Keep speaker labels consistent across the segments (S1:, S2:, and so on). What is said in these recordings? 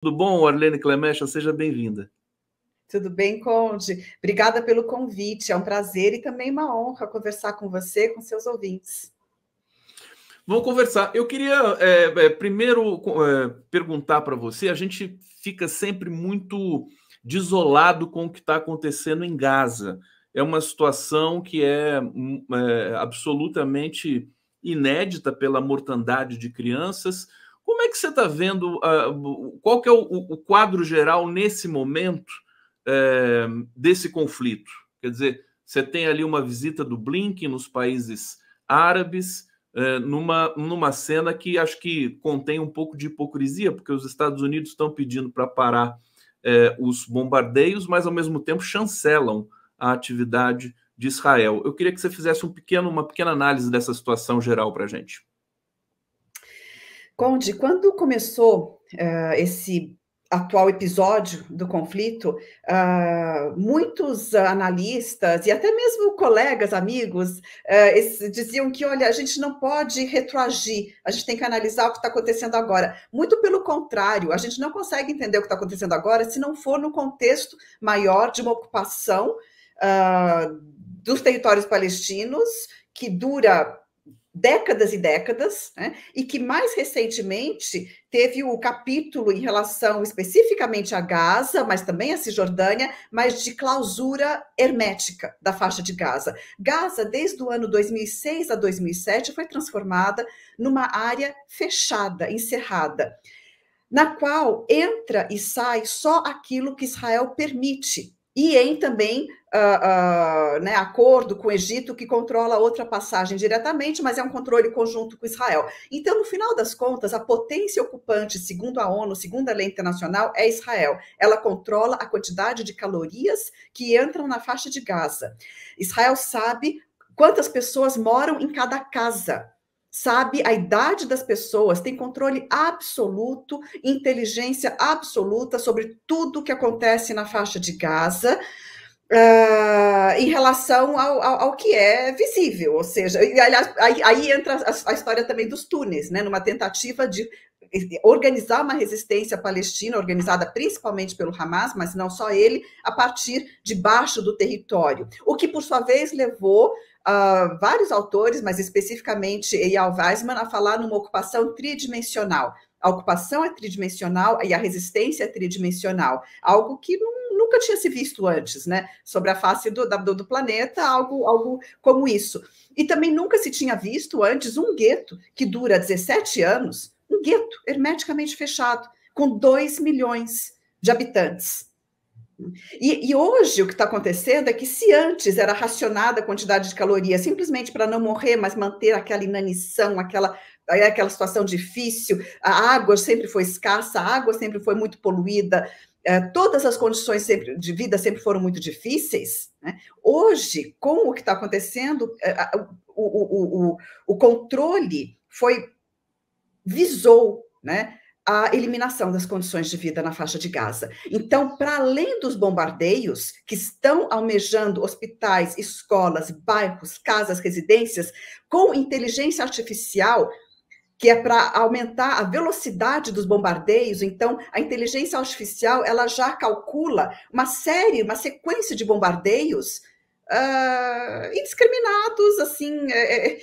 S1: Tudo bom, Arlene Clemesha, Seja bem-vinda.
S2: Tudo bem, Conde? Obrigada pelo convite. É um prazer e também uma honra conversar com você, com seus ouvintes.
S1: Vamos conversar. Eu queria é, é, primeiro é, perguntar para você: a gente fica sempre muito desolado com o que está acontecendo em Gaza. É uma situação que é, hum, é absolutamente inédita pela mortandade de crianças como é que você está vendo, uh, qual que é o, o, quadro geral nesse momento uh, desse conflito? Quer dizer, você tem ali uma visita do Blinken nos países árabes, uh, numa, numa cena que acho que contém um pouco de hipocrisia, porque os Estados Unidos estão pedindo para parar eh, os bombardeios, mas ao mesmo tempo chancelam a atividade de Israel. Eu queria que você fizesse um pequeno, uma pequena análise dessa situação geral para a gente.
S2: Conde, quando começou uh, esse atual episódio do conflito, uh, muitos analistas e até mesmo colegas, amigos, uh, eh, esse, diziam que, olha, a gente não pode retroagir, a gente tem que analisar o que está acontecendo agora. Muito pelo contrário, a gente não consegue entender o que está acontecendo agora se não for no contexto maior de uma ocupação uh, dos territórios palestinos que dura décadas e décadas, né? e que mais recentemente teve o capítulo em relação especificamente a Gaza, mas também a Cisjordânia, mas de clausura hermética da faixa de Gaza. Gaza, desde o ano 2006 a 2007, foi transformada numa área fechada, encerrada, na qual entra e sai só aquilo que Israel permite e em também uh, uh, né, acordo com o Egito, que controla outra passagem diretamente, mas é um controle conjunto com Israel. Então, no final das contas, a potência ocupante, segundo a ONU, segundo a lei internacional, é Israel. Ela controla a quantidade de calorias que entram na faixa de Gaza. Israel sabe quantas pessoas moram em cada casa sabe a idade das pessoas, tem controle absoluto, inteligência absoluta sobre tudo que acontece na faixa de Gaza. Uh, em relação ao, ao, ao, que é visível, ou seja, aliás, aí, aí, entra a, a história também dos túneis, né, numa tentativa de eh, organizar uma resistência palestina, organizada principalmente pelo Hamas, mas não só ele, a partir de baixo do território. O que, por sua vez, levou uh, vários autores, mas especificamente Eyal Weizmann, a falar numa ocupação tridimensional. A ocupação é tridimensional e a resistência é tridimensional, algo que não, nunca tinha se visto antes, né? Sobre a face do, do, do planeta, algo, algo como isso. E também nunca se tinha visto antes um gueto que dura 17 anos, um gueto hermeticamente fechado, com 2 milhões de habitantes. E, e, hoje o que está acontecendo é que se antes era racionada a quantidade de calorias simplesmente para não morrer, mas manter aquela inanição, aquela, é aquela situação difícil, a água sempre foi escassa, a água sempre foi muito poluída, é, todas as condições sempre, de vida sempre foram muito difíceis. Né? Hoje, com o que está acontecendo, é, o, o, o, o controle foi visou né? a eliminação das condições de vida na faixa de Gaza. Então, para além dos bombardeios, que estão almejando hospitais, escolas, bairros, casas, residências, com inteligência artificial, que é para aumentar a velocidade dos bombardeios. Então, a inteligência artificial ela já calcula uma série, uma sequência de bombardeios uh, indiscriminados, assim. É, é, é,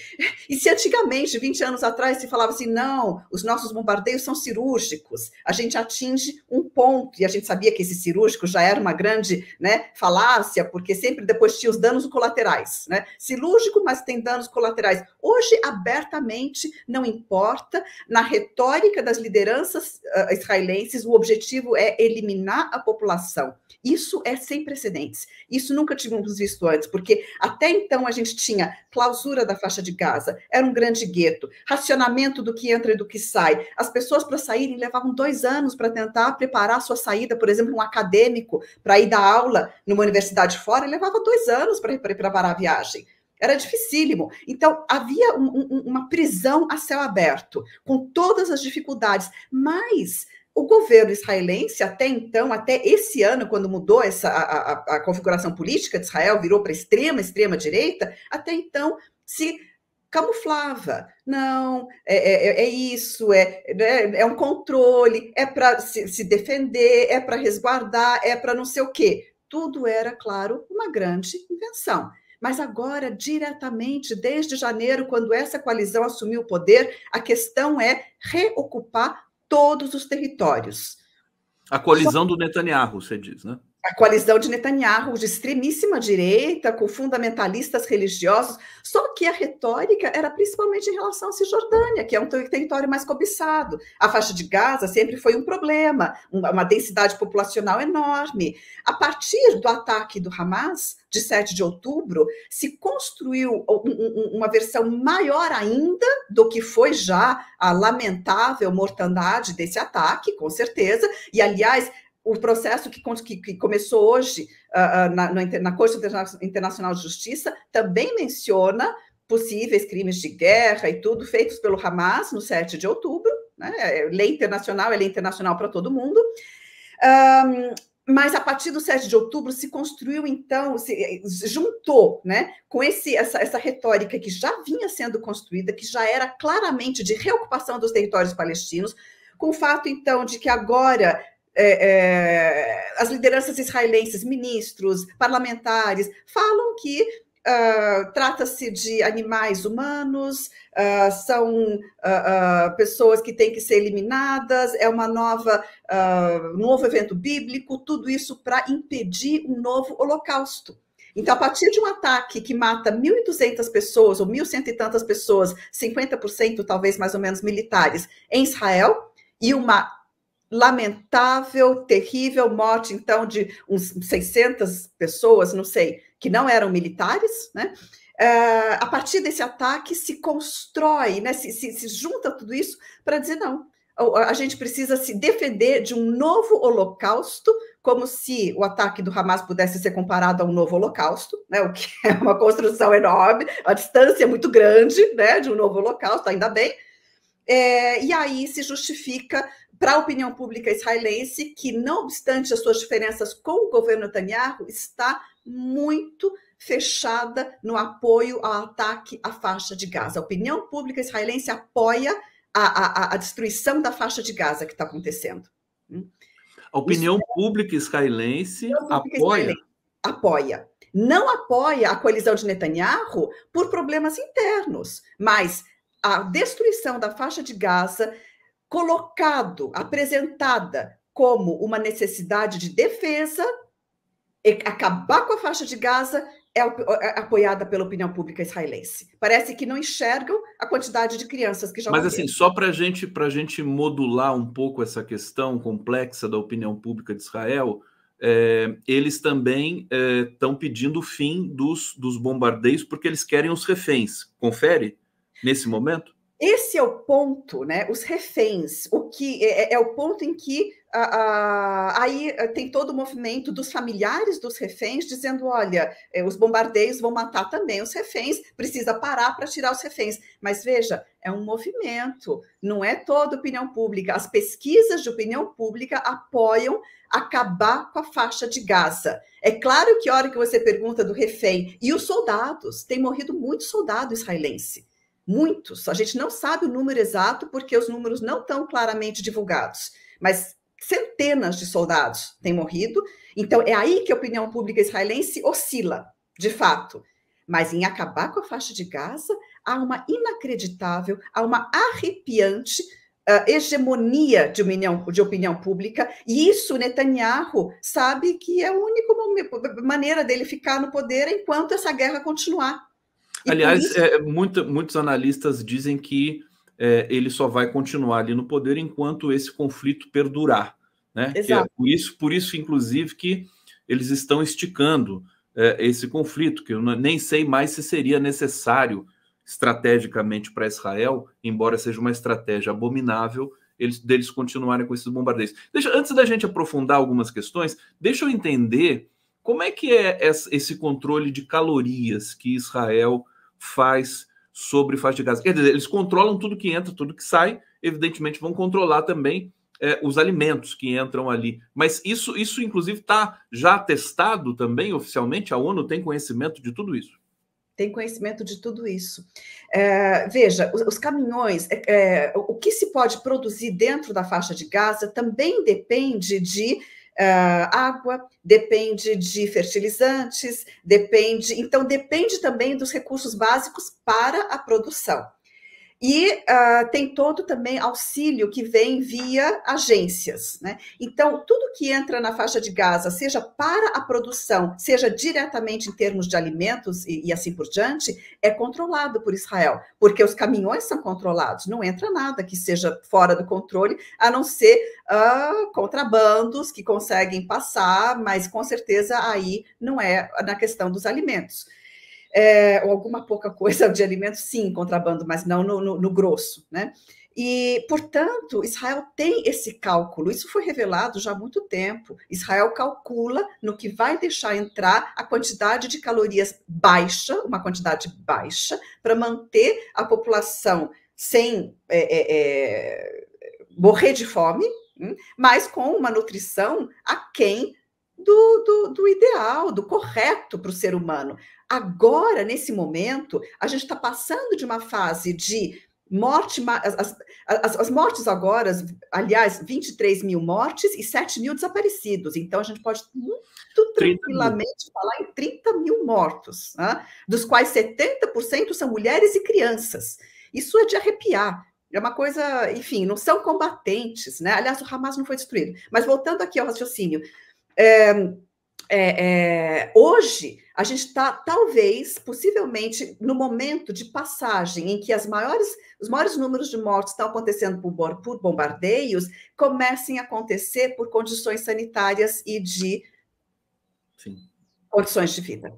S2: e se antigamente, 20 anos atrás, se falava assim, não, os nossos bombardeios são cirúrgicos, a gente atinge um ponto, e a gente sabia que esse cirúrgico já era uma grande né, falácia, porque sempre depois tinha os danos colaterais, né? Cirúrgico, mas tem danos colaterais. Hoje, abertamente, não importa, na retórica das lideranças uh, israelenses, o objetivo é eliminar a população. Isso é sem precedentes. Isso nunca tivemos visto antes porque até então a gente tinha clausura da faixa de Gaza, era um grande gueto, racionamento do que entra e do que sai. As pessoas para saírem levavam dois anos para tentar preparar a sua saída, por exemplo, um acadêmico para ir dar aula numa universidade fora, levava dois anos para preparar a viagem. Era dificílimo. Então, havia um, um, uma prisão a céu aberto, com todas as dificuldades, mas o governo israelense, até então, até esse ano, quando mudou essa, a, a, a configuração política de Israel, virou para extrema, extrema direita, até então se camuflava. Não, é, é, é, é isso, é, é, é, um controle, é para se, se, defender, é para resguardar, é para não sei o quê. Tudo era, claro, uma grande invenção. Mas agora, diretamente, desde janeiro, quando essa coalizão assumiu o poder, a questão é reocupar todos os territórios.
S1: A colisão Só... do Netanyahu, você diz, né?
S2: a coalizão de Netanyahu, de extremíssima direita, com fundamentalistas religiosos, só que a retórica era principalmente em relação à Cisjordânia, que é um território mais cobiçado. A faixa de Gaza sempre foi um problema, uma densidade populacional enorme. A partir do ataque do Hamas, de 7 de outubro, se construiu uma versão maior ainda do que foi já a lamentável mortandade desse ataque, com certeza. E, aliás, o processo que, que, que começou hoje uh, na, na Corte Internacional de Justiça também menciona possíveis crimes de guerra e tudo feitos pelo Hamas no 7 de outubro, né? É, é lei internacional, é lei internacional para todo mundo. Um, mas a partir do 7 de outubro se construiu, então, eh, se juntou né, com esse, essa, essa retórica que já vinha sendo construída, que já era claramente de reocupação dos territórios palestinos, com o fato, então, de que agora é, é, as lideranças israelenses, ministros, parlamentares, falam que uh, trata-se de animais humanos, uh, são uh, pessoas que têm que ser eliminadas, é uma nova, um novo evento bíblico, tudo isso para impedir um novo holocausto. Então, a partir de um ataque que mata 1.200 pessoas, ou 1.100 e tantas pessoas, 50% talvez mais ou menos militares, em Israel, e uma lamentável, terrível morte, então, de uns 600 pessoas, não sei, que não eram militares, né? Uh, a partir desse ataque se constrói, né, se, se, se junta tudo isso para dizer não. A, gente precisa se defender de um novo holocausto, como se o ataque do Hamas pudesse ser comparado a um novo holocausto, né, o que é uma construção enorme, a distância é muito grande né, de um novo holocausto, ainda bem. É, e aí se justifica para a opinião pública israelense, que, não obstante as suas diferenças com o governo Netanyahu, está muito fechada no apoio ao ataque à faixa de Gaza. A opinião pública israelense apoia a, a, a destruição da faixa de Gaza que está acontecendo. Hum?
S1: A opinião Isso, pública israelense opinião pública apoia. Israelense
S2: apoia. Não apoia a coalizão de Netanyahu por problemas internos, mas a destruição da faixa de Gaza colocado, apresentada como uma necessidade de defesa, acabar com a faixa de Gaza é, é, é apoiada pela opinião pública israelense. Parece que não enxergam a quantidade de crianças que já Mas morreram. assim,
S1: só para gente, a gente modular um pouco essa questão complexa da opinião pública de Israel, é, eles também estão é, pedindo o fim dos, dos bombardeios porque eles querem os reféns. Confere nesse momento?
S2: Esse é o ponto, né? Os reféns, o que é, é, é o ponto em que a, a, aí eh, tem todo o movimento dos familiares dos reféns dizendo: olha, eh, os bombardeios vão matar também os reféns, precisa parar para tirar os reféns. Mas veja, é um movimento, não é toda opinião pública. As pesquisas de opinião pública apoiam acabar com a faixa de Gaza. É claro que a hora que você pergunta do refém e os soldados, tem morrido muito soldado israelense muitos. A gente não sabe o número exato porque os números não estão claramente divulgados, mas centenas de soldados têm morrido. Então é aí que a opinião pública israelense oscila, de fato. Mas em acabar com a faixa de Gaza, há uma inacreditável, há uma arrepiante Uh, hegemonia de opinião, de opinião pública, e isso Netanyahu sabe que é a única maneira dele ficar no poder enquanto essa guerra continuar.
S1: Aliás, é, é muito, muitos analistas dizem que é, ele só vai continuar ali no poder enquanto esse conflito perdurar. Né? É Exato. É por, isso, por isso, inclusive, que eles estão esticando é, esse conflito, que eu nem sei mais se seria necessário estrategicamente para Israel, embora seja uma estratégia abominável, eles, deles continuarem com esses bombardeios. Deixa, antes da gente aprofundar algumas questões, deixa eu entender como é que é esse controle de calorias que Israel faz sobre faixa de gás. Quer dizer, eles controlam tudo que entra, tudo que sai, evidentemente vão controlar também é, os alimentos que entram ali. Mas isso, isso inclusive, está já testado também oficialmente? A ONU tem conhecimento de tudo isso?
S2: Tem conhecimento de tudo isso. É, veja, os, os caminhões, é, é o que se pode produzir dentro da faixa de Gaza também depende de uh, água, depende de fertilizantes, depende. Então, depende também dos recursos básicos para a produção. E uh, tem todo também auxílio que vem via agências. Né? Então, tudo que entra na faixa de Gaza, seja para a produção, seja diretamente em termos de alimentos e, e assim por diante, é controlado por Israel, porque os caminhões são controlados, não entra nada que seja fora do controle, a não ser uh, contrabandos que conseguem passar, mas com certeza aí não é na questão dos alimentos é, ou alguma pouca coisa de alimento, sim, contrabando, mas não no, no, no grosso, né? E, portanto, Israel tem esse cálculo. Isso foi revelado já há muito tempo. Israel calcula no que vai deixar entrar a quantidade de calorias baixa, uma quantidade baixa, para manter a população sem é, é, é morrer de fome, hum, mas com uma nutrição aquém do, do, do ideal, do correto para o ser humano. Agora, nesse momento, a gente está passando de uma fase de morte, as, as, as, mortes agora, aliás, 23 mil mortes e 7 mil desaparecidos. Então, a gente pode muito tranquilamente falar em 30 mil mortos, né? dos quais 70% são mulheres e crianças. Isso é de arrepiar. É uma coisa, enfim, não são combatentes, né? Aliás, o Hamas não foi destruído. Mas voltando aqui ao raciocínio. É, é, é, hoje a gente está talvez, possivelmente, no momento de passagem em que as maiores, os maiores números de mortes estão acontecendo por, por bombardeios, comecem a acontecer por condições sanitárias e de Sim. condições de vida.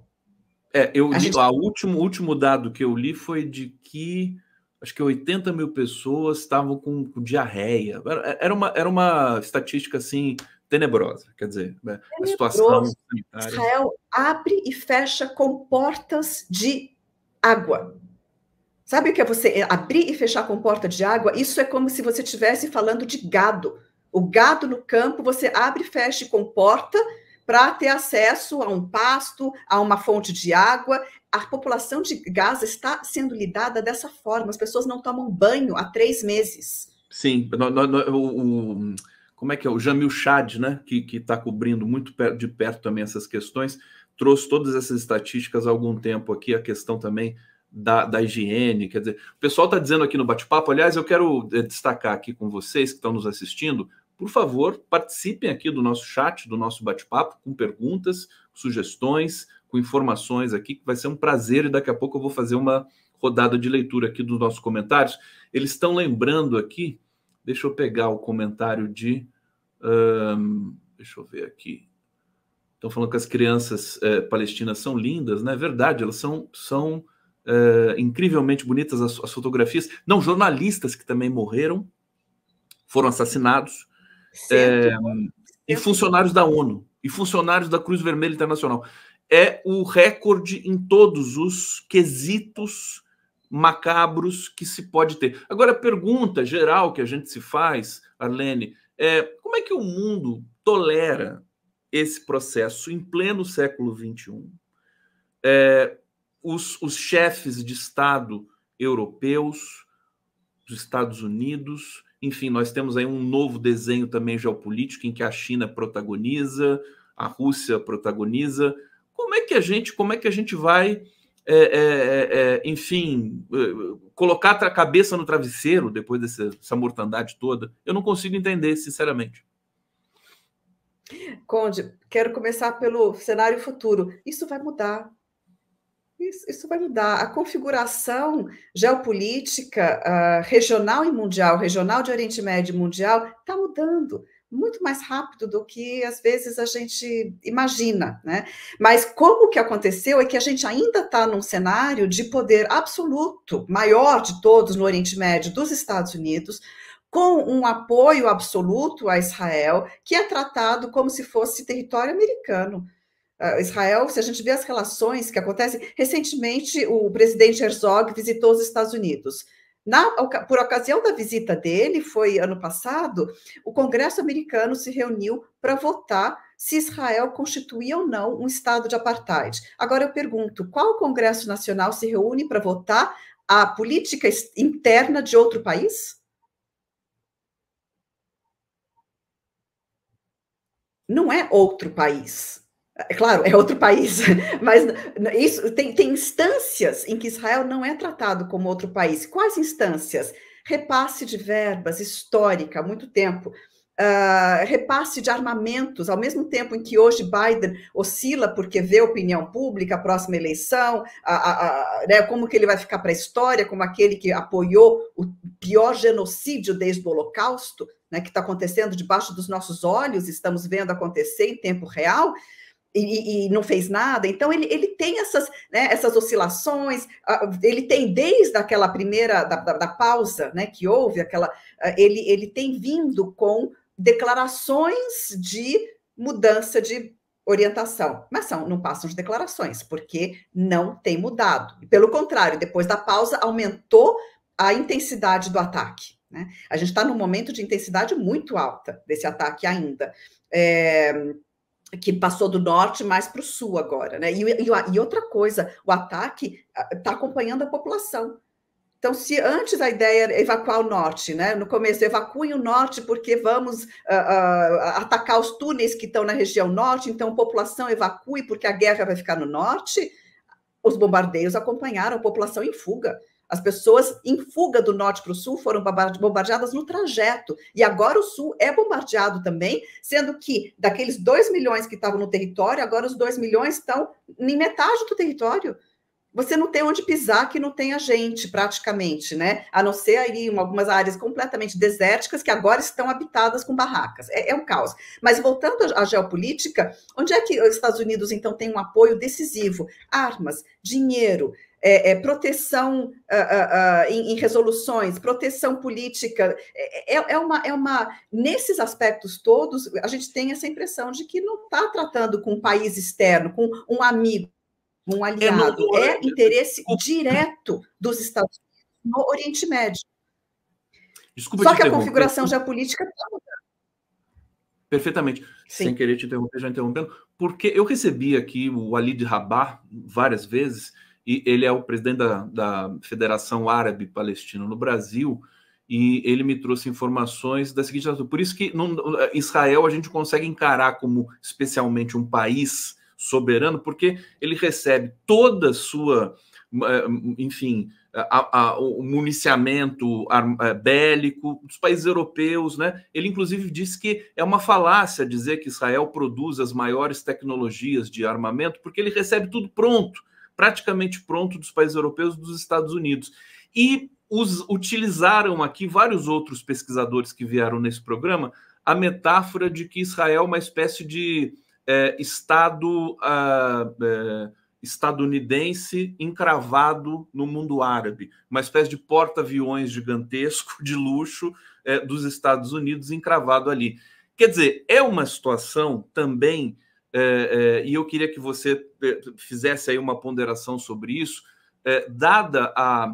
S1: É, eu a gente... a último, último dado que eu li foi de que acho que 80 mil pessoas estavam com, com diarreia. Era, era, uma, era uma estatística assim tenebrosa. Quer dizer, né? a situação sanitária. Israel
S2: abre e fecha com portas de água. Sabe o que é você abrir e fechar com porta de água? Isso é como se você estivesse falando de gado. O gado no campo, você abre e fecha com porta para ter acesso a um pasto, a uma fonte de água. A população de Gaza está sendo lidada dessa forma. As pessoas não tomam banho há três meses.
S1: Sim, no, no, no, o, o como é que é? O Jamil Chad, né? Que está cobrindo muito de perto também essas questões, trouxe todas essas estatísticas há algum tempo aqui, a questão também da, da higiene. Quer dizer, o pessoal está dizendo aqui no bate-papo, aliás, eu quero eh, destacar aqui com vocês que estão nos assistindo, por favor, participem aqui do nosso chat, do nosso bate-papo, com perguntas, sugestões, com informações aqui, que vai ser um prazer e daqui a pouco eu vou fazer uma rodada de leitura aqui dos nossos comentários. Eles estão lembrando aqui Deixa eu pegar o comentário de. deixa eu ver aqui. Estão falando que as crianças é, palestinas são lindas, não é verdade? Elas são, são é, incrivelmente bonitas, as, as, fotografias. Não, jornalistas que também morreram, foram assassinados, é, e funcionários da ONU, e funcionários da Cruz Vermelha Internacional. É o recorde em todos os quesitos macabros que se pode ter. Agora, a pergunta geral que a gente se faz, Arlene, é como é que o mundo tolera esse processo em pleno século XXI? É, os, os chefes de Estado europeus, dos Estados Unidos, enfim, nós temos aí um novo desenho também geopolítico em que a China protagoniza, a Rússia protagoniza. Como é que a gente, como é que a gente vai é é, é, é, enfim, é, colocar a cabeça no travesseiro depois dessa, mortandade toda, eu não consigo entender, sinceramente.
S2: Conde, quero começar pelo cenário futuro. Isso vai mudar. Isso, isso vai mudar. A configuração geopolítica uh, regional e mundial, regional de Oriente Médio e mundial, está mudando muito mais rápido do que às vezes a gente imagina, né? Mas como que aconteceu é que a gente ainda está num cenário de poder absoluto, maior de todos no Oriente Médio, dos Estados Unidos, com um apoio absoluto a Israel, que é tratado como se fosse território americano. Ah, Israel, se a gente vê as relações que acontecem, recentemente o presidente Herzog visitou os Estados Unidos na, por ocasião da visita dele, foi ano passado, o Congresso americano se reuniu para votar se Israel constituía ou não um estado de apartheid. Agora eu pergunto, qual Congresso Nacional se reúne para votar a política interna de outro país? Não é outro país, é claro, é outro país, mas isso tem, tem instâncias em que Israel não é tratado como outro país. Quais instâncias? Repasse de verbas, histórica, há muito tempo. Uh, repasse de armamentos, ao mesmo tempo em que hoje Biden oscila porque vê a opinião pública, a próxima eleição, a, a, a, né, como que ele vai ficar para a história, como aquele que apoiou o pior genocídio desde o Holocausto, né, que está acontecendo debaixo dos nossos olhos, estamos vendo acontecer em tempo real e, e, não fez nada. Então, ele, ele tem essas, né, essas oscilações, ele tem desde aquela primeira, da, da, da pausa né, que houve, aquela, ah, ele, ele tem vindo com declarações de mudança de orientação, mas são, não passam de declarações, porque não tem mudado. pelo contrário, depois da pausa, aumentou a intensidade do ataque. Né? A gente está num momento de intensidade muito alta desse ataque ainda. É, que passou do norte mais para o sul agora, né? E, e, e, outra coisa, o ataque está acompanhando a população. Então, se antes a ideia era evacuar o norte, né? No começo, evacuem o norte porque vamos uh, uh, atacar os túneis que estão na região norte, então a população evacue porque a guerra vai ficar no norte. Os bombardeios acompanharam a população em fuga. As pessoas em fuga do norte para o sul foram bombardeadas no trajeto. E agora o sul é bombardeado também, sendo que daqueles 2 milhões que estavam no território, agora os 2 milhões estão em metade do território. Você não tem onde pisar que não tenha gente, praticamente, né? A não ser aí algumas áreas completamente desérticas que agora estão habitadas com barracas. É, é um caos. Mas voltando à geopolítica, onde é que os Estados Unidos, então, têm um apoio decisivo? Armas, dinheiro, é, é, proteção ah, ah, ah, em, em, resoluções, proteção política. É, é, é, uma, é uma. Nesses aspectos todos, a gente tem essa impressão de que não está tratando com um país externo, com um amigo, um é, aliado. É, é interesse direto dos Estados Unidos no Oriente Médio.
S1: Desculpa Só que a configuração
S2: geopolítica está mudando.
S1: Perfeitamente. Sim. Sem querer te interromper, já interrompendo, porque eu recebi aqui o Ali de Rabá várias vezes e ele é o presidente da, da Federação Árabe Palestina no Brasil, e ele me trouxe informações da seguinte natureza. Por isso que Israel a gente consegue encarar como especialmente um país soberano, porque ele recebe toda a sua, eh, enfim, a, a, o municiamento eh, bélico dos países europeus, né? Ele inclusive disse que é uma falácia dizer que Israel produz as maiores tecnologias de armamento, porque ele recebe tudo pronto praticamente pronto dos países europeus e dos Estados Unidos. E os, utilizaram aqui vários outros pesquisadores que vieram nesse programa a metáfora de que Israel é uma espécie de é, Estado ah, é, estadunidense encravado no mundo árabe, uma espécie de porta-aviões gigantesco de luxo é, dos Estados Unidos encravado ali. Quer dizer, é uma situação também é, é, e eu queria que você é, fizesse aí uma ponderação sobre isso, é, dada a,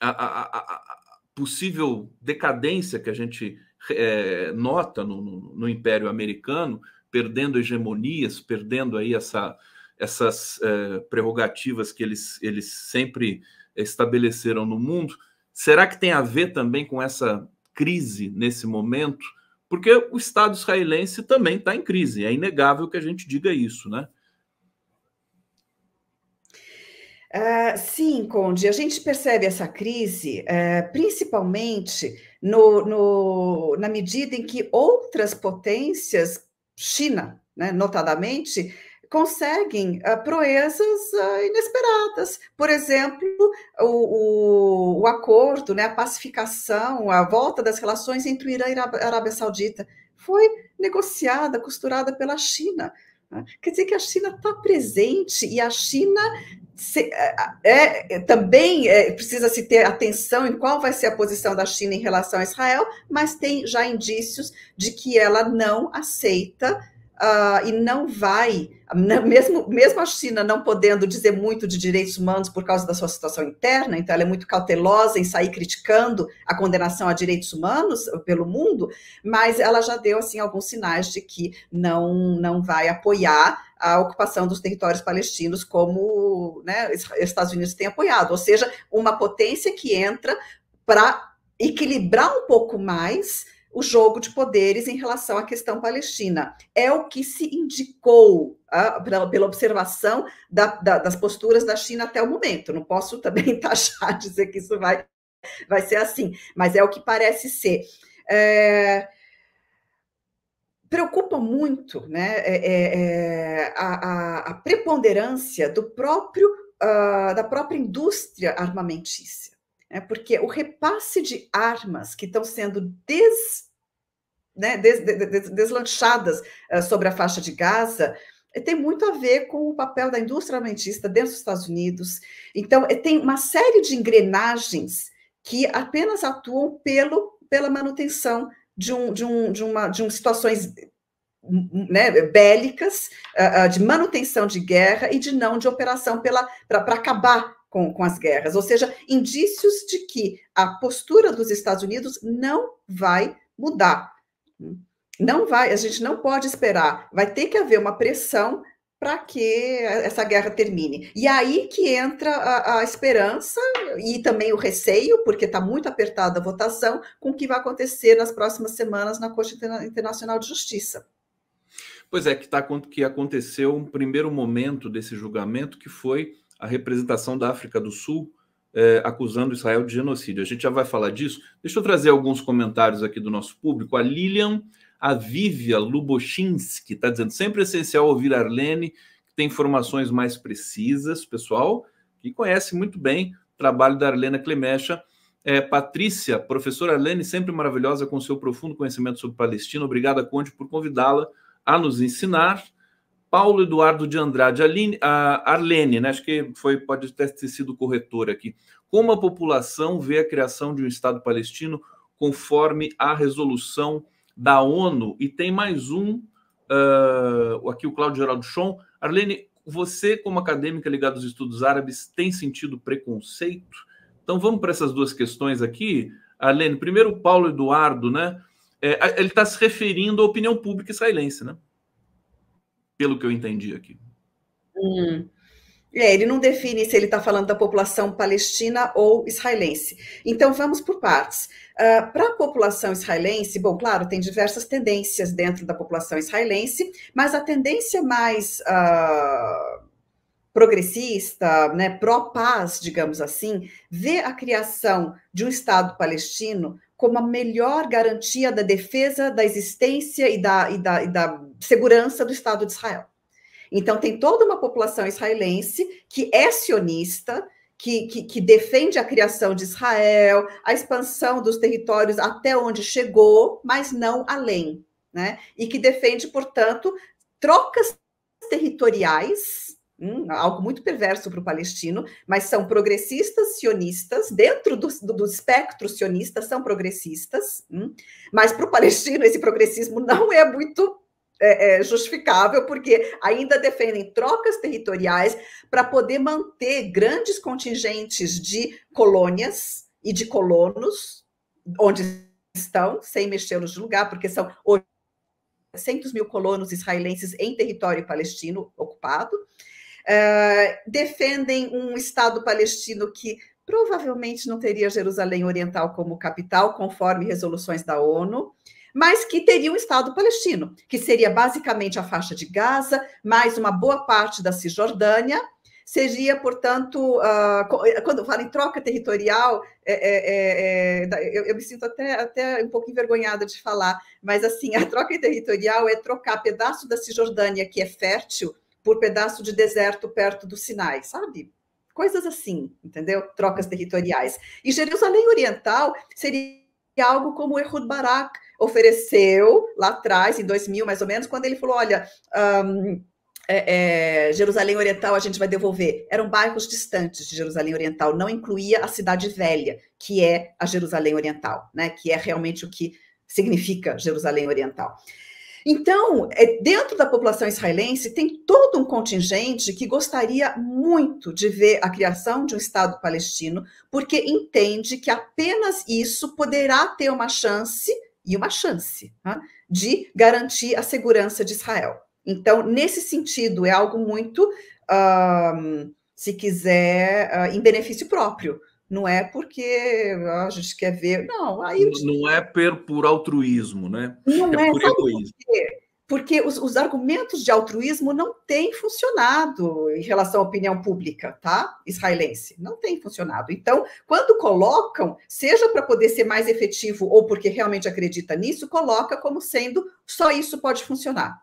S1: a, a, a, possível decadência que a gente é, nota no, no, no, Império Americano, perdendo hegemonias, perdendo aí essa, essas é, prerrogativas que eles, eles sempre estabeleceram no mundo. Será que tem a ver também com essa crise nesse momento porque o Estado israelense também está em crise. É inegável que a gente diga isso, né?
S2: Uh, sim, Conde, a gente percebe essa crise uh, principalmente no, no, na medida em que outras potências, China, né, notadamente, conseguem uh, proezas uh, inesperadas. Por exemplo, o, o, o, acordo, né, a pacificação, a volta das relações entre o Irã e a Arábia Saudita foi negociada, costurada pela China. Né? Quer dizer que a China está presente e a China se, é, é, é, também é, precisa se ter atenção em qual vai ser a posição da China em relação a Israel, mas tem já indícios de que ela não aceita uh, e não vai né, mesmo, mesmo a China não podendo dizer muito de direitos humanos por causa da sua situação interna, então ela é muito cautelosa em sair criticando a condenação a direitos humanos eh, pelo mundo, mas ela já deu assim alguns sinais de que não não vai apoiar a ocupação dos territórios palestinos como né, os Estados Unidos têm apoiado, ou seja, uma potência que entra para equilibrar um pouco mais o jogo de poderes em relação à questão palestina. É o que se indicou ah, pela, pela, observação da, da, das posturas da China até o momento. Não posso também taxar, dizer que isso vai, vai ser assim, mas é o que parece ser. É, preocupa muito né, é, é, é a, a, preponderância do próprio, uh, da própria indústria armamentícia né, porque o repasse de armas que estão sendo des, né, des, des, deslanchadas uh, sobre a faixa de Gaza eh, tem muito a ver com o papel da indústria armamentista dentro dos Estados Unidos. Então, eh, tem uma série de engrenagens que apenas atuam pelo, pela manutenção de, um, de, um, de, uma, de um, situações hum, hum, né, bélicas, uh, uh, de manutenção de guerra e de não de operação para acabar com, com as guerras, ou seja, indícios de que a postura dos Estados Unidos não vai mudar. Não vai, a gente não pode esperar, vai ter que haver uma pressão para que essa guerra termine. E aí que entra a, a esperança e também o receio, porque está muito apertada a votação, com o que vai acontecer nas próximas semanas na Corte Internacional de Justiça.
S1: Pois é, que, tá, que aconteceu um primeiro momento desse julgamento que foi a representação da África do Sul é, acusando Israel de genocídio. A gente já vai falar disso. Deixa eu trazer alguns comentários aqui do nosso público. A Lilian, a Vivia Lubochinsky está dizendo: sempre é essencial ouvir a Arlene, que tem informações mais precisas, pessoal, que conhece muito bem o trabalho da Arlena Clemecha. É, Patrícia, professora Arlene, sempre maravilhosa com seu profundo conhecimento sobre Palestina. Obrigada, Conde, por convidá-la a nos ensinar. Paulo Eduardo de Andrade, Aline, a Arlene, né, acho que foi, pode ter sido corretor aqui. Como a população vê a criação de um Estado palestino conforme a resolução da ONU? E tem mais um, uh, aqui o Cláudio Geraldo Schon. Arlene, você, como acadêmica ligada aos estudos árabes, tem sentido preconceito? Então vamos para essas duas questões aqui. Arlene, primeiro Paulo Eduardo, né? É, ele está se referindo à opinião pública israelense, né? pelo que eu entendi aqui.
S2: Hum. É, ele não define se ele está falando da população palestina ou israelense. Então, vamos por partes. Uh, ah, para a população israelense, bom, claro, tem diversas tendências dentro da população israelense, mas a tendência mais uh, progressista, né, pró-paz, digamos assim, vê a criação de um Estado palestino como a melhor garantia da defesa, da existência e da, e da, e da segurança do Estado de Israel. Então, tem toda uma população israelense que é sionista, que, que, que, defende a criação de Israel, a expansão dos territórios até onde chegou, mas não além, né? E que defende, portanto, trocas territoriais algo muito perverso para o palestino, mas são progressistas sionistas, dentro do, do, do espectro sionista são progressistas, hum, mas para o palestino esse progressismo não é muito é, é, justificável, porque ainda defendem trocas territoriais para poder manter grandes contingentes de colônias e de colonos, onde estão, sem mexê-los de lugar, porque são 800 mil colonos israelenses em território palestino ocupado, eh, defendem um Estado palestino que provavelmente não teria Jerusalém Oriental como capital, conforme resoluções da ONU, mas que teria um Estado palestino, que seria basicamente a faixa de Gaza, mais uma boa parte da Cisjordânia. Seria, portanto, uh, quando falo em troca territorial, é, é, é, é eu, eu, me sinto até, até um pouco envergonhada de falar, mas assim, a troca territorial é trocar pedaço da Cisjordânia, que é fértil, por pedaço de deserto perto do Sinai, sabe? Coisas assim, entendeu? Trocas uhum. territoriais. E Jerusalém Oriental seria algo como Ehud Barak ofereceu lá atrás, em 2000 mais ou menos, quando ele falou: olha. Um, é, é, Jerusalém Oriental a gente vai devolver. Eram bairros distantes de Jerusalém Oriental, não incluía a cidade velha, que é a Jerusalém Oriental, né? Que é realmente o que significa Jerusalém Oriental. Então, é, dentro da população israelense, tem todo um contingente que gostaria muito de ver a criação de um Estado palestino, porque entende que apenas isso poderá ter uma chance, e uma chance, tá, de garantir a segurança de Israel. Então, nesse sentido, é algo muito, se quiser, ah, em benefício próprio não é porque a gente quer ver. Não, aí.
S1: Não é per, por altruísmo, né? Não é, é por egoísmo.
S2: Porque os, os, argumentos de altruísmo não têm funcionado em relação à opinião pública, tá? Israelense. Não tem funcionado. Então, quando colocam, seja para poder ser mais efetivo ou porque realmente acredita nisso, coloca como sendo só isso pode funcionar.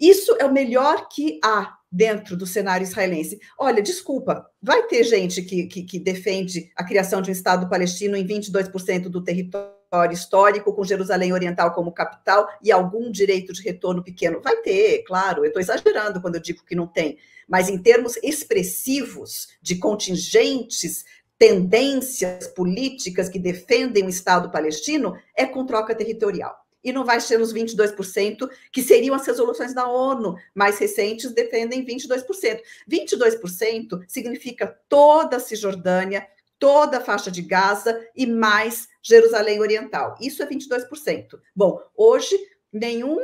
S2: Isso é o melhor que há dentro do cenário israelense. Olha, desculpa, vai ter gente que, que, que defende a criação de um Estado palestino em 22% do território histórico, com Jerusalém Oriental como capital e algum direito de retorno pequeno. Vai ter, claro, eu estou exagerando quando eu digo que não tem, mas em termos expressivos de contingentes tendências políticas que defendem o Estado palestino, é com troca territorial e não vai ser os 22%, que seriam as resoluções da ONU mais recentes, defendem 22%. 22% significa toda a Cisjordânia, toda a faixa de Gaza e mais Jerusalém Oriental. Isso é 22%. Bom, hoje, nenhum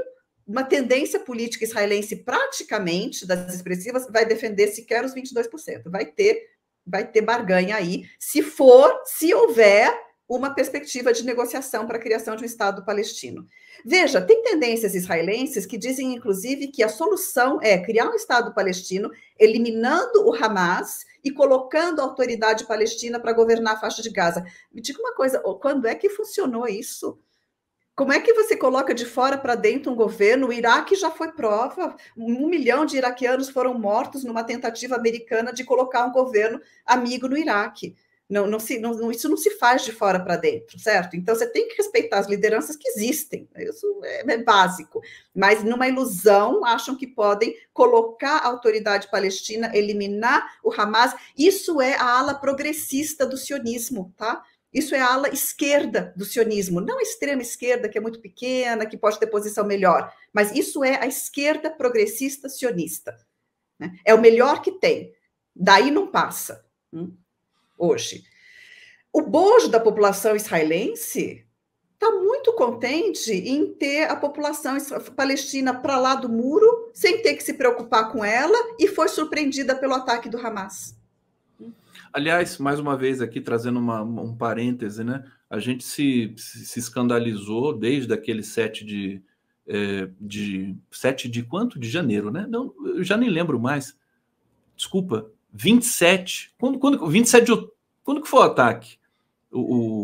S2: uma tendência política israelense praticamente das expressivas vai defender sequer os 22%. Vai ter vai ter barganha aí, se for, se houver uma perspectiva de negociação para a criação de um Estado palestino. Veja, tem tendências israelenses que dizem, inclusive, que a solução é criar um Estado palestino, eliminando o Hamas e colocando a autoridade palestina para governar a faixa de Gaza. Me diga uma coisa, quando é que funcionou isso? Como é que você coloca de fora para dentro um governo? O Iraque já foi prova. Um milhão de iraquianos foram mortos numa tentativa americana de colocar um governo amigo no Iraque. Não, não se, não, isso não se faz de fora para dentro, certo? Então você tem que respeitar as lideranças que existem, isso é, é, básico. Mas numa ilusão, acham que podem colocar a autoridade palestina, eliminar o Hamas. Isso é a ala progressista do sionismo, tá? Isso é a ala esquerda do sionismo, não a extrema esquerda, que é muito pequena, que pode ter posição melhor, mas isso é a esquerda progressista sionista. Né? É o melhor que tem, daí não passa. Hum? hoje. O bojo da população israelense está muito contente em ter a população palestina para lá do muro, sem ter que se preocupar com ela, e foi surpreendida pelo ataque do Hamas.
S1: Aliás, mais uma vez aqui trazendo uma, um parêntese, né? A gente se, se escandalizou desde aquele 7 de, é, de 7 de quanto? De janeiro, né? Não, eu já nem lembro mais. Desculpa, 27. Quando, quando, 27 de, quando que foi o ataque? O,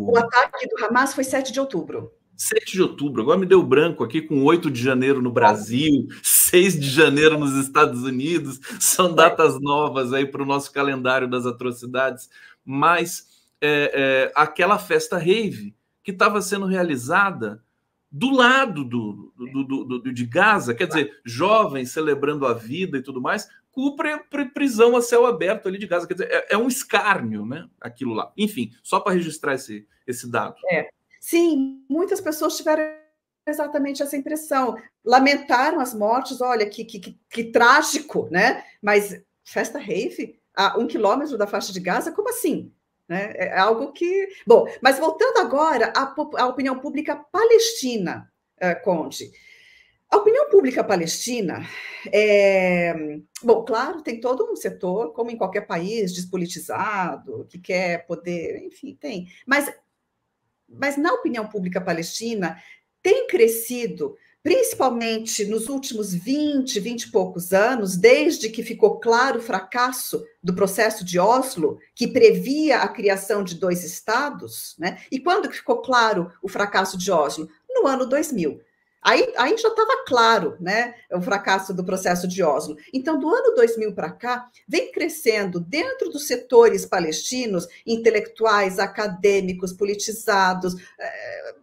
S1: o... o
S2: ataque do Hamas foi 7
S1: de outubro. 7 de outubro, agora me deu branco aqui com 8 de janeiro no Brasil, 6 de janeiro nos Estados Unidos, são é. datas novas aí para o nosso calendário das atrocidades, mas é, é, aquela festa rave que estava sendo realizada do lado do, do, do, do, de Gaza, quer dizer, jovens celebrando a vida e tudo mais, para prisão a céu aberto ali de Gaza. Quer dizer, é, é um escárnio, né? Aquilo lá. Enfim, só para registrar esse, esse dado.
S2: É. Sim, muitas pessoas tiveram exatamente essa impressão. Lamentaram as mortes, olha que, que, que, que trágico, né? Mas festa rave a um quilômetro da faixa de Gaza, como assim? Né? É, é algo que. Bom, mas voltando agora à, à opinião pública palestina, eh, conte. A opinião pública palestina, é... bom, claro, tem todo um setor, como em qualquer país, despolitizado, que quer poder, enfim, tem. Mas, mas na opinião pública palestina, tem crescido, principalmente nos últimos 20, 20 e poucos anos, desde que ficou claro o fracasso do processo de Oslo, que previa a criação de dois estados, né? E quando ficou claro o fracasso de Oslo? No ano 2000 Aí, aí já estava claro né, o fracasso do processo de Oslo. Então, do ano 2000 para cá, vem crescendo dentro dos setores palestinos, intelectuais, acadêmicos, politizados, eh,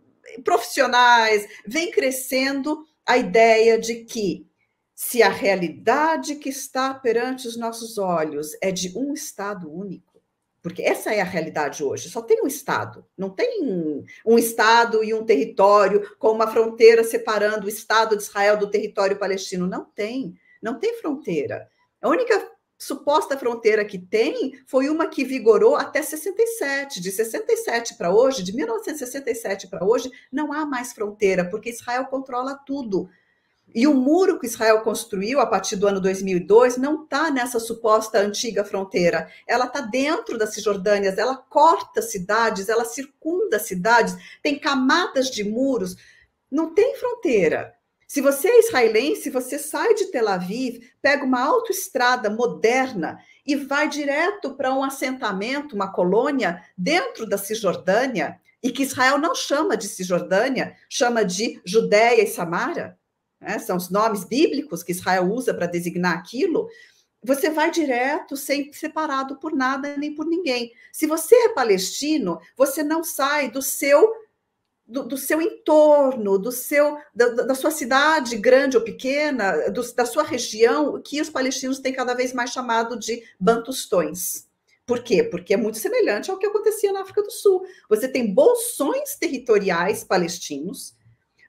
S2: profissionais, vem crescendo a ideia de que se a realidade que está perante os nossos olhos é de um Estado único, porque essa é a realidade hoje. Só tem um Estado. Não tem um Estado e um território com uma fronteira separando o Estado de Israel do território palestino. Não tem. Não tem fronteira. A única suposta fronteira que tem foi uma que vigorou até 67. De 67 para hoje, de 1967 para hoje, não há mais fronteira, porque Israel controla tudo. E o muro que Israel construiu a partir do ano 2002 não está nessa suposta antiga fronteira. Ela está dentro das Cisjordânias, ela corta cidades, ela circunda cidades, tem camadas de muros. Não tem fronteira. Se você é israelense, você sai de Tel Aviv, pega uma autoestrada moderna e vai direto para um assentamento, uma colônia dentro da Cisjordânia, e que Israel não chama de Cisjordânia, chama de Judéia e Samara né, são os nomes bíblicos que Israel usa para designar aquilo, você vai direto, sem separado por nada nem por ninguém. Se você é palestino, você não sai do seu do, do seu entorno, do seu da, da, sua cidade grande ou pequena, do, da sua região, que os palestinos têm cada vez mais chamado de bantustões. Por quê? Porque é muito semelhante ao que acontecia na África do Sul. Você tem bolsões territoriais palestinos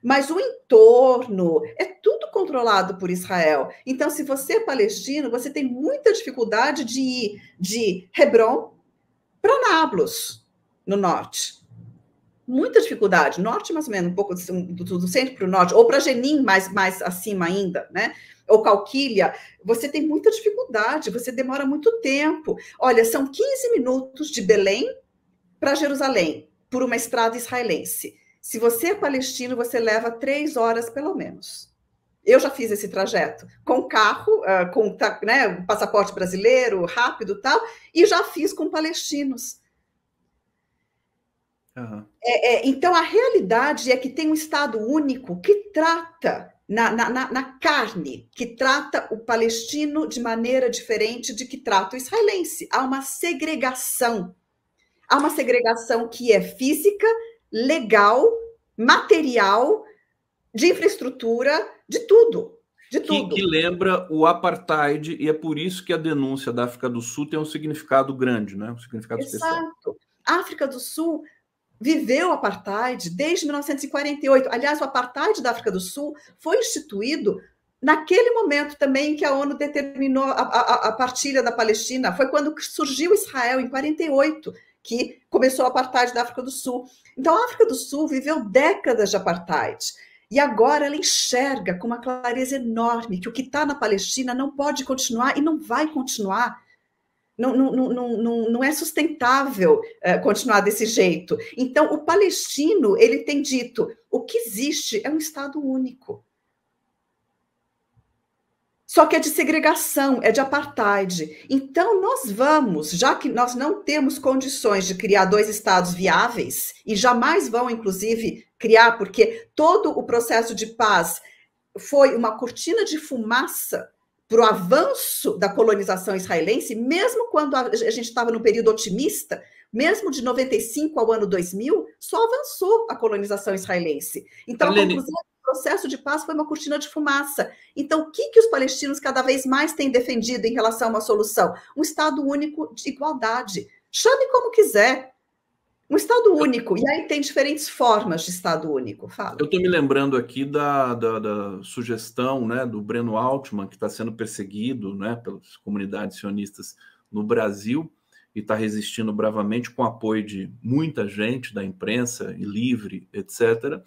S2: mas o entorno é tudo controlado por Israel. Então, se você é palestino, você tem muita dificuldade de ir de Hebron para Nablus, no norte. Muita dificuldade, norte mais ou menos, um pouco do, do centro para o norte, ou para Genin, mais, mais acima ainda, né? Ou Calquilha, você tem muita dificuldade, você demora muito tempo. Olha, são 15 minutos de Belém para Jerusalém, por uma estrada israelense. Se você é palestino, você leva três horas pelo menos. Eu já fiz esse trajeto com carro, ah, com né, passaporte brasileiro, rápido tal, e já fiz com palestinos. Uhum. É, é, então, a realidade é que tem um Estado único que trata na, na, na, carne, que trata o palestino de maneira diferente de que trata o israelense. Há uma segregação. Há uma segregação que é física legal, material, de infraestrutura, de tudo. De tudo. Que, que,
S1: lembra o apartheid, e é por isso que a denúncia da África do Sul tem um significado grande, né? um significado Exato.
S2: especial. A África do Sul viveu o apartheid desde 1948. Aliás, o apartheid da África do Sul foi instituído naquele momento também que a ONU determinou a, a, a partilha da Palestina. Foi quando surgiu Israel, em 48 que começou o apartheid da África do Sul. Então, a África do Sul viveu décadas de apartheid. E agora ela enxerga com uma clareza enorme que o que está na Palestina não pode continuar e não vai continuar. Não, não, não, não, não é sustentável eh, continuar desse jeito. Então, o palestino ele tem dito: o que existe é um Estado único. Só que é de segregação, é de apartheid. Então, nós vamos, já que nós não temos condições de criar dois estados viáveis, e jamais vão, inclusive, criar, porque todo o processo de paz foi uma cortina de fumaça para o avanço da colonização israelense, mesmo quando a gente estava num período otimista, mesmo de 95 ao ano 2000, só avançou a colonização israelense. Então, Helene. a conclusão do é processo de paz foi uma cortina de fumaça. Então, o que, que os palestinos cada vez mais têm defendido em relação a uma solução? Um Estado único de igualdade. Chame como quiser, um Estado único, e aí tem diferentes formas de Estado único. Fala. Eu
S1: estou me lembrando aqui da, da, da, sugestão né, do Breno Altman, que está sendo perseguido né, pelas comunidades sionistas no Brasil e está resistindo bravamente com apoio de muita gente, da imprensa e livre, etc.,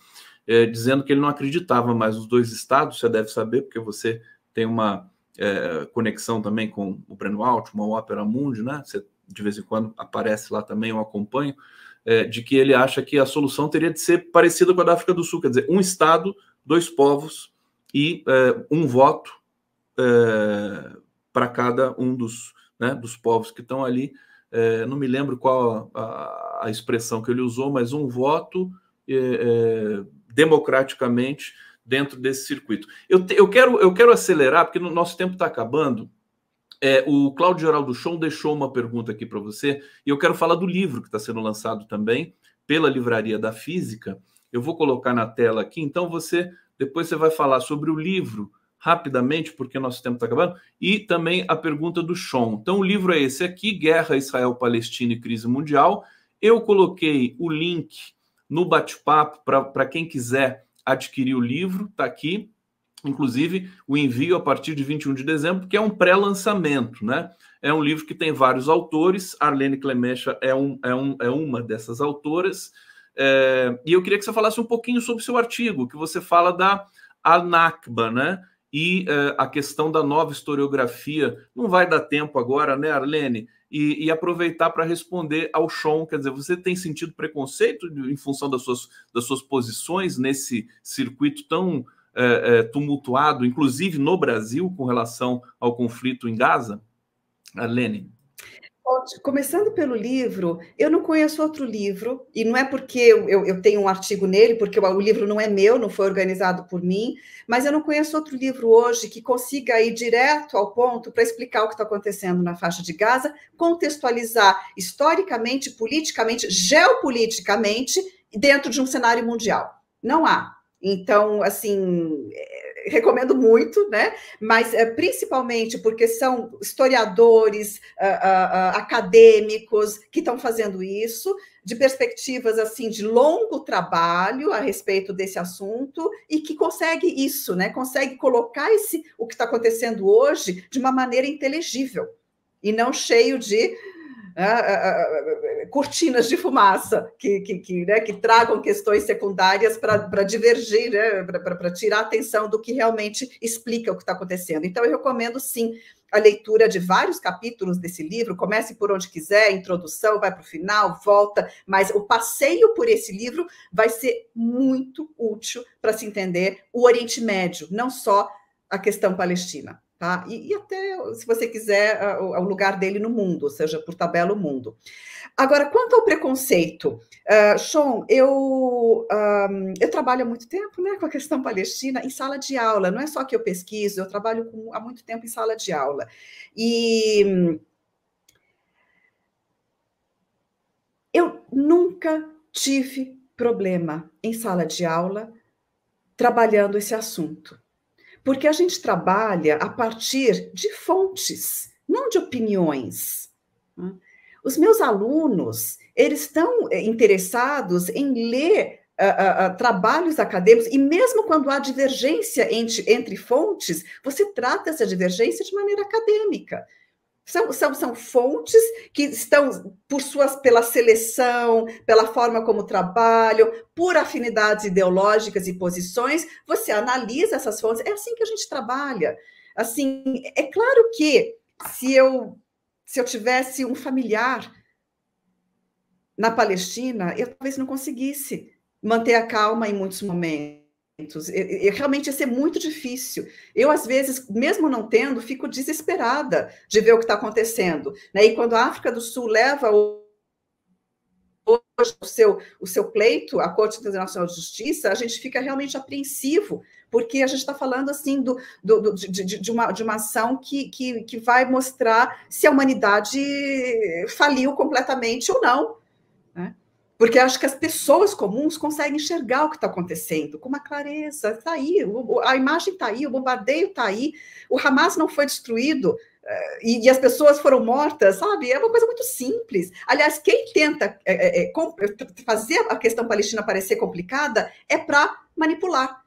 S1: é, dizendo que ele não acreditava mais nos dois estados, você deve saber, porque você tem uma é, conexão também com o Breno Altman, o Opera Mundi, né? Você de vez em quando aparece lá também, eu acompanho é, de que ele acha que a solução teria de ser parecida com a da África do Sul, quer dizer, um Estado, dois povos e é, um voto é, para cada um dos, né, dos povos que estão ali. É, não me lembro qual a, a, expressão que ele usou, mas um voto é, é, democraticamente dentro desse circuito. Eu, te, eu, quero, eu quero acelerar, porque no nosso tempo está acabando. É, o Cláudio Geraldo Chon deixou uma pergunta aqui para você, e eu quero falar do livro que está sendo lançado também pela Livraria da Física. Eu vou colocar na tela aqui, então você depois você vai falar sobre o livro rapidamente, porque nosso tempo está acabando, e também a pergunta do Chon. Então o livro é esse aqui, Guerra Israel-Palestina e Crise Mundial. Eu coloquei o link no bate-papo para quem quiser adquirir o livro, está aqui inclusive o envio a partir de 21 de dezembro, que é um pré-lançamento, né? É um livro que tem vários autores, Arlene Clemencha é, um, é, um, é uma dessas autoras, é, e eu queria que você falasse um pouquinho sobre o seu artigo, que você fala da Anacba, né? E é, a questão da nova historiografia. Não vai dar tempo agora, né, Arlene? E, e aproveitar para responder ao Sean. Quer dizer, você tem sentido preconceito em função das suas, das suas posições nesse circuito tão eh, eh, tumultuado, inclusive no Brasil, com relação ao conflito em Gaza? Ah, Lene.
S2: Começando pelo livro, eu não conheço outro livro, e não é porque eu, eu tenho um artigo nele, porque o, livro não é meu, não foi organizado por mim, mas eu não conheço outro livro hoje que consiga ir direto ao ponto para explicar o que está acontecendo na faixa de Gaza, contextualizar historicamente, politicamente, geopoliticamente, dentro de um cenário mundial. Não há. Então, assim, eh, recomendo muito, né? Mas eh, principalmente porque são historiadores, uh, uh, acadêmicos que estão fazendo isso, de perspectivas assim de longo trabalho a respeito desse assunto e que consegue isso, né? Consegue colocar esse o que está acontecendo hoje de uma maneira inteligível e não cheio de uh, cortinas de fumaça que, que, que, né, que tragam questões secundárias para divergir, né, para tirar a atenção do que realmente explica o que está acontecendo. Então, eu recomendo sim a leitura de vários capítulos desse livro, comece por onde quiser, introdução, vai para o final, volta, mas o passeio por esse livro vai ser muito útil para se entender o Oriente Médio, não só a questão palestina. Tá? E, e, até, se você quiser, o lugar dele no mundo, ou seja, por tabela o mundo. Agora, quanto ao preconceito, uh, Sean, eu, um, eu trabalho há muito tempo né, com a questão palestina em sala de aula, não é só que eu pesquiso, eu trabalho com, há muito tempo em sala de aula. E eu nunca tive problema em sala de aula trabalhando esse assunto porque a gente trabalha a partir de fontes, não de opiniões. Né? Os meus alunos, eles estão eh, interessados em ler uh, uh, trabalhos acadêmicos, e mesmo quando há divergência entre, entre fontes, você trata essa divergência de maneira acadêmica. São, são, são fontes que estão por suas pela seleção, pela forma como trabalham, por afinidades ideológicas e posições. Você analisa essas fontes. É assim que a gente trabalha. Assim, é claro que se eu se eu tivesse um familiar na Palestina, eu talvez não conseguisse manter a calma em muitos momentos e, realmente ia ser muito difícil. Eu, às vezes, mesmo não tendo, fico desesperada de ver o que está acontecendo. Né? E quando a África do Sul leva o o seu, o seu pleito à Corte Internacional de Justiça, a gente fica realmente apreensivo, porque a gente está falando assim do, do, do de, de, uma, de uma ação que, que, que vai mostrar se a humanidade faliu completamente ou não. Porque acho que as pessoas comuns conseguem enxergar o que está acontecendo com uma clareza. Está aí, a imagem está aí, o bombardeio está aí, o Hamas não foi destruído eh, e, e, as pessoas foram mortas, sabe? É uma coisa muito simples. Aliás, quem tenta é, é, fazer a questão palestina parecer complicada é para manipular.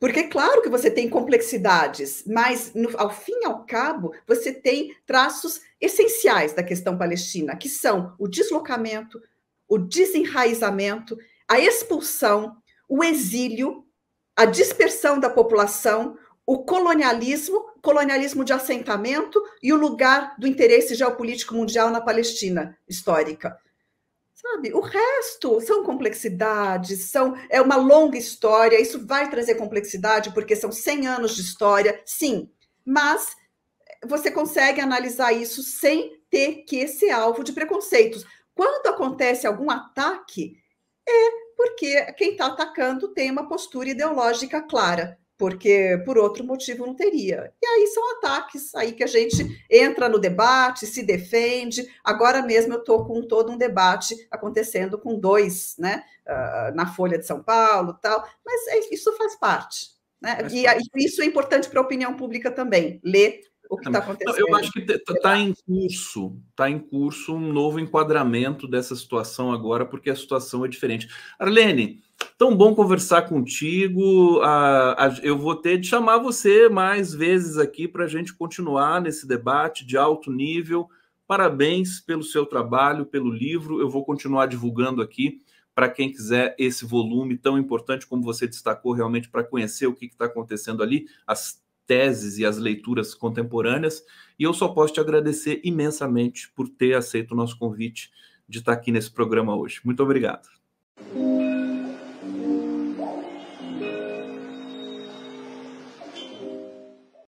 S2: Porque, claro que você tem complexidades, mas, no, ao fim e ao cabo, você tem traços essenciais da questão palestina, que são o deslocamento, o desenraizamento, a expulsão, o exílio, a dispersão da população, o colonialismo, colonialismo de assentamento e o lugar do interesse geopolítico mundial na Palestina histórica. Sabe, o resto são complexidades, são é uma longa história, isso vai trazer complexidade porque são 100 anos de história, sim, mas você consegue analisar isso sem ter que ser alvo de preconceitos. Quando acontece algum ataque, é porque quem está atacando tem uma postura ideológica clara, porque por outro motivo não teria. E aí são ataques, aí que a gente entra no debate, se defende. Agora mesmo eu estou com todo um debate acontecendo com dois, né, ah, na Folha de São Paulo, tal. Mas é, isso faz parte. Né? e isso é importante para a opinião pública também, ler o que está acontecendo. eu acho que
S1: está tá em curso, está em curso um novo enquadramento dessa situação agora, porque a situação é diferente. Arlene, tão bom conversar contigo. eu vou ter de chamar você mais vezes aqui para a gente continuar nesse debate de alto nível. Parabéns pelo seu trabalho, pelo livro. Eu vou continuar divulgando aqui para quem quiser esse volume tão importante como você destacou realmente para conhecer o que está acontecendo ali, as teses e as leituras contemporâneas. E eu só posso te agradecer imensamente por ter aceito o nosso convite de estar aqui nesse programa hoje. Muito obrigado.